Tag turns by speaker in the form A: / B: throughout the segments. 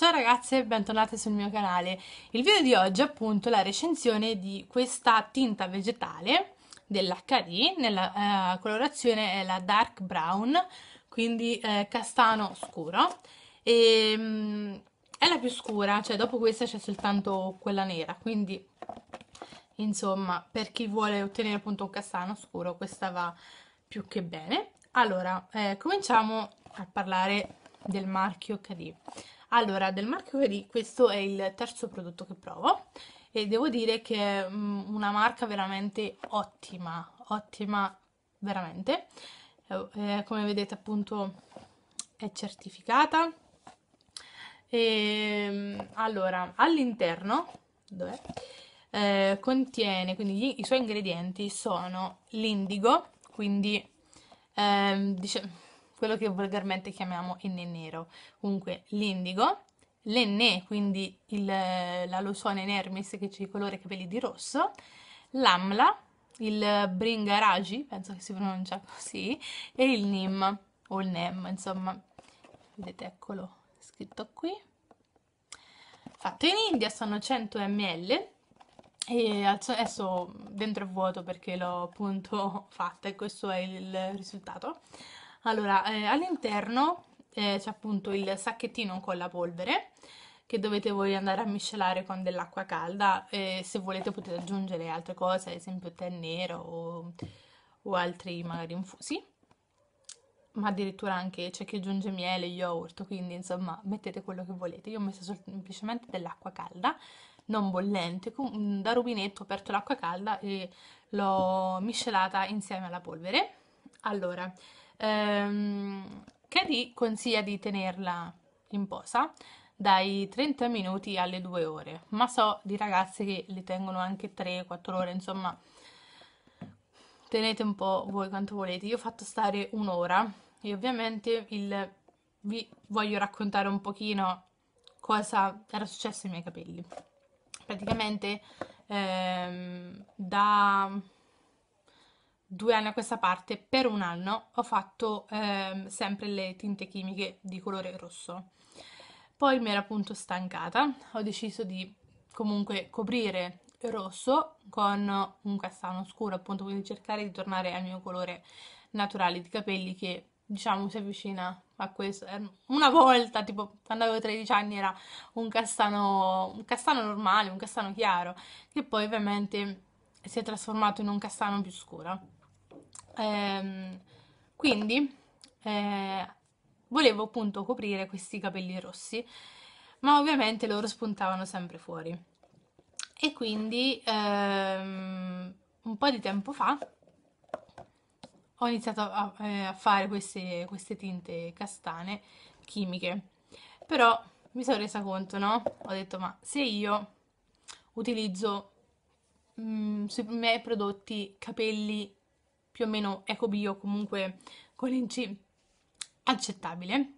A: Ciao ragazze e bentornate sul mio canale. Il video di oggi è appunto la recensione di questa tinta vegetale dell'HD, nella eh, colorazione è la dark brown, quindi eh, castano scuro, e, ehm, mh, è la più scura, cioè dopo questa c'è soltanto quella nera, quindi insomma per chi vuole ottenere appunto un castano scuro questa va più che bene. Allora, eh, cominciamo a parlare del marchio HD. Allora, del marchio Veri, questo è il terzo prodotto che provo e devo dire che è mm, una marca veramente ottima, ottima veramente. Eh, eh come vedete appunto è certificata. E, ehm, allora, all'interno, Eh, contiene, quindi gli, i suoi ingredienti sono l'indigo, quindi eh, diciamo quello che volgarmente chiamiamo enne nero. Comunque l'indigo, l'enne, quindi il, la Lucone nermis che ci colora i capelli di rosso, l'amla, il bringaragi, penso che si pronuncia così, e il nim, o il nem, insomma, vedete eccolo scritto qui. Fatto in India, sono 100 ml, e adesso dentro è vuoto perché l'ho appunto fatta e questo è il risultato. Allora, eh, all'interno eh, c'è appunto il sacchettino con la polvere che dovete voi andare a miscelare con dell'acqua calda e se volete potete aggiungere altre cose, ad esempio tè nero o, o altri magari infusi ma addirittura anche c'è chi aggiunge miele, yogurt, quindi insomma mettete quello che volete. Io ho messo semplicemente dell'acqua calda, non bollente, da rubinetto ho aperto l'acqua calda e l'ho miscelata insieme alla polvere. Allora, ehm, Cady consiglia di tenerla in posa dai 30 minuti alle 2 ore, ma so di ragazze che le tengono anche 3-4 ore, insomma tenete un po' voi quanto volete. Io ho fatto stare un'ora e ovviamente il... vi voglio raccontare un pochino cosa era successo ai miei capelli. Praticamente ehm, da due anni a questa parte, per un anno, ho fatto ehm, sempre le tinte chimiche di colore rosso. Poi mi ero appunto stancata, ho deciso di comunque coprire il rosso con un castano scuro, appunto, quindi cercare di tornare al mio colore naturale di capelli che diciamo si avvicina a questo ehm, una volta tipo quando avevo 13 anni era un castano un castano normale un castano chiaro che poi ovviamente si è trasformato in un castano più scuro ehm, quindi eh, volevo appunto coprire questi capelli rossi ma ovviamente loro spuntavano sempre fuori e quindi ehm, un po' di tempo fa ho iniziato a, eh, a fare queste, queste, tinte castane chimiche però mi sono resa conto no? ho detto ma se io utilizzo mh, mm, sui miei prodotti capelli più o meno eco-bio, comunque con l'inci accettabile,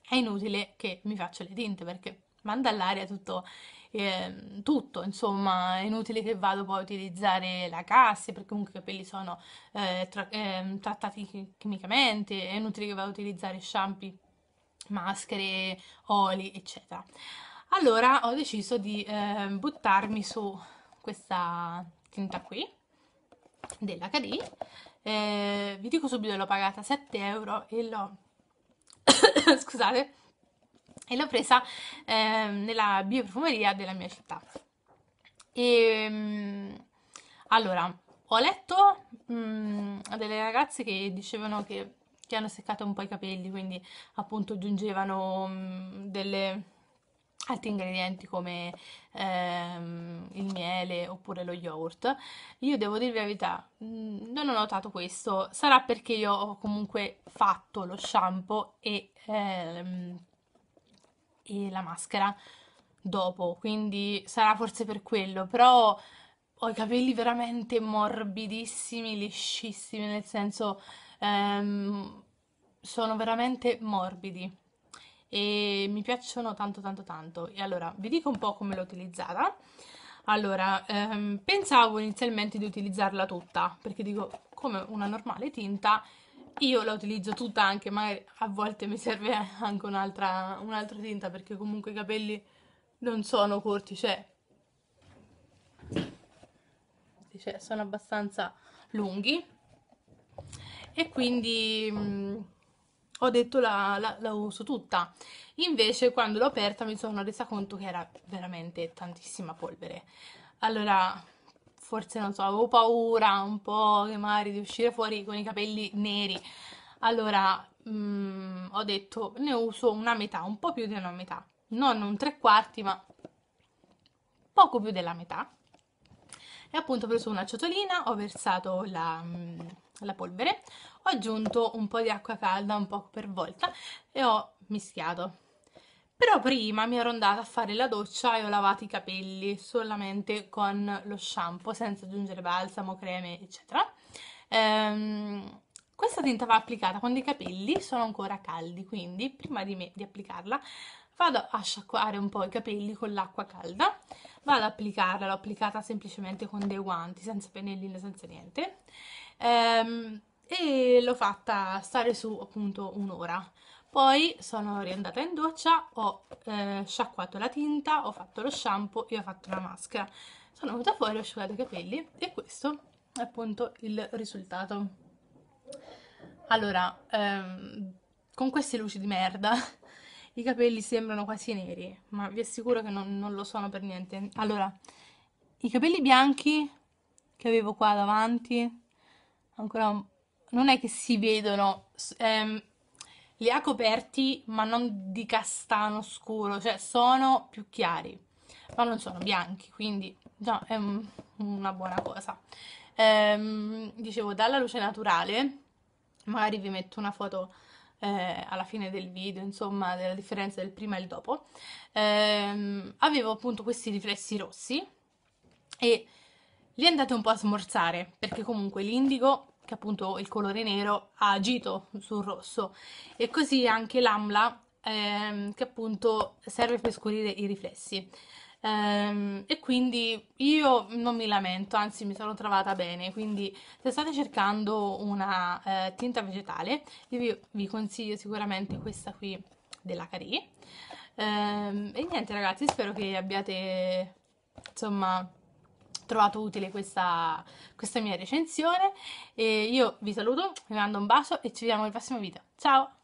A: è inutile che mi faccio le tinte perché manda all'aria tutto, eh, tutto, insomma, è inutile che vado poi a utilizzare la cassa perché comunque i capelli sono eh, tra eh, trattati chimicamente, è inutile che vado a utilizzare shampoo, maschere, oli, eccetera. Allora ho deciso di ehm, buttarmi su questa tinta qui, della Cadì. Eh, vi dico subito, l'ho pagata 7 euro e l'ho... scusate, e l'ho presa eh, nella bioprofumeria della mia città. E, ehm, allora, ho letto mh, mm, delle ragazze che dicevano che, che, hanno seccato un po' i capelli, quindi appunto aggiungevano mh, mm, delle altri ingredienti come ehm, il miele oppure lo yogurt io devo dirvi la verità mm, non ho notato questo sarà perché io ho comunque fatto lo shampoo e, ehm, e la maschera dopo quindi sarà forse per quello però ho i capelli veramente morbidissimi liscissimi nel senso ehm, sono veramente morbidi e mi piacciono tanto tanto tanto e allora vi dico un po' come l'ho utilizzata allora ehm, pensavo inizialmente di utilizzarla tutta perché dico come una normale tinta io la utilizzo tutta anche ma a volte mi serve anche un'altra un tinta perché comunque i capelli non sono corti cioè, cioè sono abbastanza lunghi e quindi mh, mm, ho detto la, la, la, uso tutta invece quando l'ho aperta mi sono resa conto che era veramente tantissima polvere allora forse non so avevo paura un po' che magari di uscire fuori con i capelli neri allora mh, mm, ho detto ne uso una metà un po' più di una metà non un tre quarti ma poco più della metà e appunto ho preso una ciotolina, ho versato la, mm, la polvere, ho aggiunto un po' di acqua calda, un po' per volta e ho mischiato. Però prima mi ero andata a fare la doccia e ho lavato i capelli solamente con lo shampoo, senza aggiungere balsamo, creme, eccetera. Ehm, questa tinta va applicata quando i capelli sono ancora caldi, quindi prima di, me, di applicarla vado a sciacquare un po' i capelli con l'acqua calda, vado ad applicarla, l'ho applicata semplicemente con dei guanti, senza pennellino, senza niente, ehm, e l'ho fatta stare su appunto un'ora. Poi sono riandata in doccia, ho eh, sciacquato la tinta, ho fatto lo shampoo e ho fatto la maschera. Sono venuta fuori, ho asciugato i capelli e questo è appunto il risultato. Allora, ehm, con queste luci di merda i capelli sembrano quasi neri, ma vi assicuro che non, non lo sono per niente. Allora, i capelli bianchi che avevo qua davanti, ancora non è che si vedono, ehm, li ha coperti ma non di castano scuro, cioè sono più chiari, ma non sono bianchi, quindi già è un, una buona cosa. Ehm, dicevo, dalla luce naturale, magari vi metto una foto eh, alla fine del video, insomma, della differenza del prima e il dopo, ehm, avevo appunto questi riflessi rossi e li andate un po' a smorzare, perché comunque l'indigo, che appunto il colore nero, ha agito sul rosso, e così anche l'amla, ehm, che appunto serve per scurire i riflessi ehm, e quindi io non mi lamento, anzi mi sono trovata bene, quindi se state cercando una eh, tinta vegetale io vi, vi, consiglio sicuramente questa qui della Carì ehm, e niente ragazzi spero che abbiate insomma trovato utile questa, questa mia recensione e io vi saluto, vi mando un bacio e ci vediamo nel prossimo video, ciao!